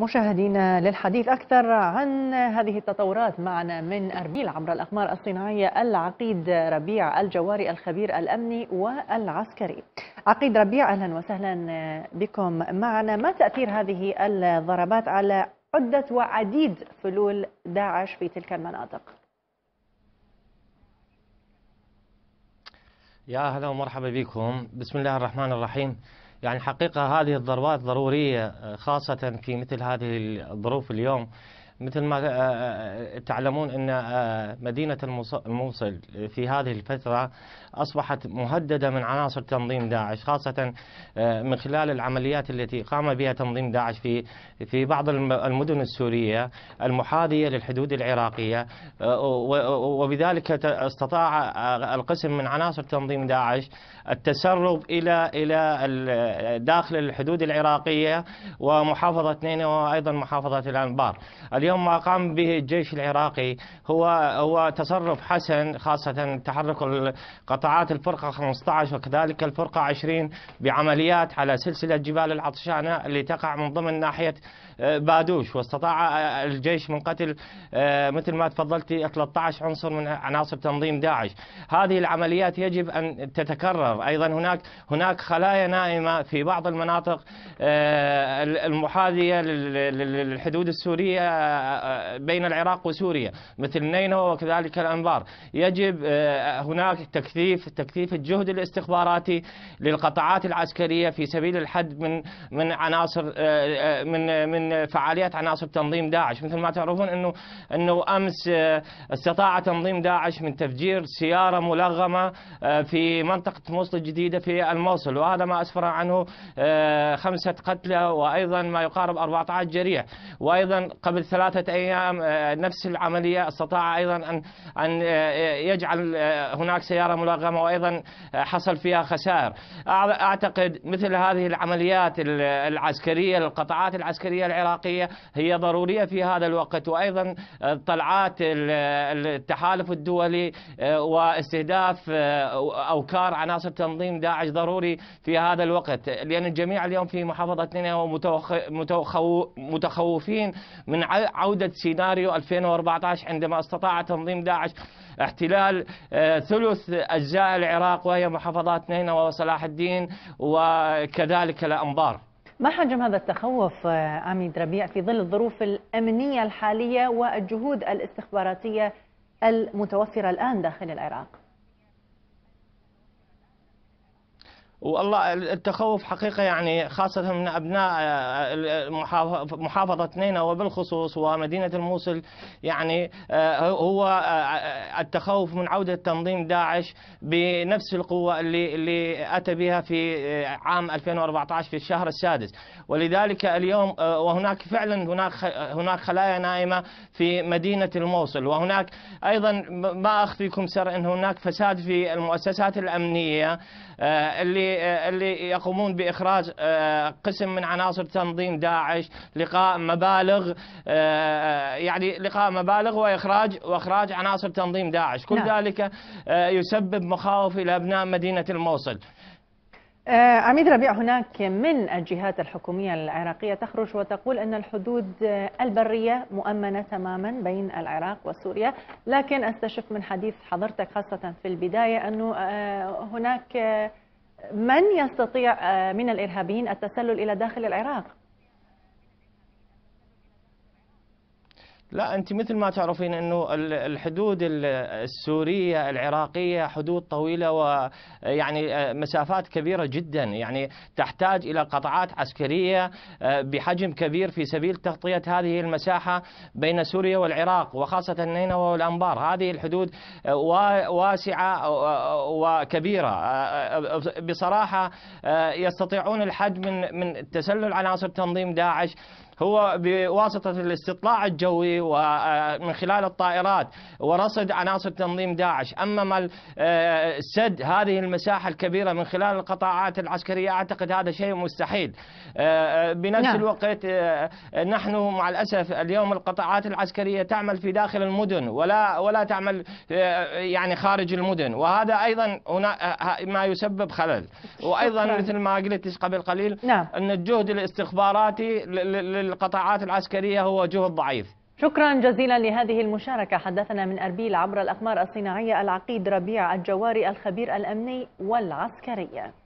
مشاهدينا للحديث أكثر عن هذه التطورات معنا من أربيل عبر الأقمار الصناعية العقيد ربيع الجواري الخبير الأمني والعسكري عقيد ربيع أهلا وسهلا بكم معنا ما تأثير هذه الضربات على عدة وعديد فلول داعش في تلك المناطق يا أهلا ومرحبا بكم بسم الله الرحمن الرحيم يعني حقيقة هذه الضربات ضرورية آه، خاصة في مثل هذه الظروف اليوم مثل ما آه، آه، آه، تعلمون أن مدينة الموصل في هذه الفترة أصبحت مهددة من عناصر تنظيم داعش خاصة من خلال العمليات التي قام بها تنظيم داعش في في بعض المدن السورية المحاذية للحدود العراقية وبذلك استطاع القسم من عناصر تنظيم داعش التسرب إلى إلى داخل الحدود العراقية ومحافظة نينوى وأيضا محافظة الأنبار اليوم اليوم ما قام به الجيش العراقي هو هو تصرف حسن خاصة تحرك قطاعات الفرقة 15 وكذلك الفرقة 20 بعمليات على سلسلة جبال العطشانة اللي تقع من ضمن ناحية آه، بادوش واستطاع آه، الجيش من قتل آه، مثل ما تفضلتي 13 عنصر من عناصر تنظيم داعش هذه العمليات يجب أن تتكرر أيضا هناك هناك خلايا نائمة في بعض المناطق آه، المحاذية للحدود السورية آه، آه، بين العراق وسوريا مثل نينوى وكذلك الأنبار يجب هناك تكثيف تكثيف الجهد الاستخباراتي للقطاعات العسكرية في سبيل الحد من من عناصر من من فعاليات عناصر تنظيم داعش مثل ما تعرفون انه انه امس استطاع تنظيم داعش من تفجير سياره ملغمه في منطقه موصل الجديده في الموصل وهذا ما اسفر عنه خمسه قتلى وأيضا ما يقارب 14 جريح وأيضا قبل ثلاثة أيام آه، نفس العملية استطاع أيضا أن أن آه، يجعل آه، هناك سيارة ملغمة وأيضا حصل فيها خسائر أعتقد مثل هذه العمليات العسكرية القطاعات العسكرية العراقية هي ضرورية في هذا الوقت وأيضا طلعات التحالف الدولي واستهداف أوكار عناصر تنظيم داعش ضروري في هذا الوقت لأن الجميع اليوم في محافظتنا ومتخوفين من عودة سيناريو 2014 عندما استطاع تنظيم داعش احتلال آه، ثلث أجزاء العراق وهي محافظات نينوى وصلاح الدين وكذلك الأنبار ما حجم هذا التخوف آه، عميد ربيع في ظل الظروف الأمنية الحالية والجهود الاستخباراتية المتوفرة الآن داخل العراق؟ والله التخوف حقيقة يعني خاصة من أبناء آه، محافظة نينا وبالخصوص ومدينة الموصل يعني آه، هو آه، التخوف من عودة تنظيم داعش بنفس القوة اللي اللي أتى بها في عام 2014 في الشهر السادس ولذلك اليوم وهناك فعلا هناك هناك خلايا نائمة في مدينة الموصل وهناك أيضا ما أخفيكم سر أن هناك فساد في المؤسسات الأمنية اللي آه، اللي يقومون باخراج آه، قسم من عناصر تنظيم داعش لقاء مبالغ آه، يعني لقاء مبالغ واخراج واخراج عناصر تنظيم داعش كل نعم. ذلك يسبب مخاوف الى ابناء مدينه الموصل عميد ربيع هناك من الجهات الحكومية العراقية تخرج وتقول أن الحدود البرية مؤمنة تماما بين العراق وسوريا لكن أستشف من حديث حضرتك خاصة في البداية أنه هناك من يستطيع آه، من الإرهابيين التسلل إلى داخل العراق لا أنت مثل ما تعرفين أنه الحدود السورية العراقية حدود طويلة ويعني آه، مسافات كبيرة جدا يعني تحتاج إلى قطعات عسكرية آه، بحجم كبير في سبيل تغطية هذه المساحة بين سوريا والعراق وخاصة نينوى والأنبار هذه الحدود آه، واسعة وكبيرة بصراحة يستطيعون الحد من من تسلل عناصر تنظيم داعش هو بواسطة الاستطلاع الجوي ومن آه، خلال الطائرات ورصد عناصر تنظيم داعش أما ما آه، سد هذه المساحة الكبيرة من خلال القطاعات العسكرية أعتقد هذا شيء مستحيل آه، بنفس نعم. الوقت نحن مع الأسف اليوم القطاعات العسكرية تعمل في داخل المدن ولا ولا تعمل يعني خارج المدن وهذا أيضا هنا ما يسبب خلل وأيضا مثل ما قلت قبل قليل نعم. أن الجهد الاستخباراتي القطاعات العسكرية هو جهد الضعيف شكرا جزيلا لهذه المشاركة حدثنا من أربيل عبر الأقمار الصناعية العقيد ربيع الجواري الخبير الأمني والعسكري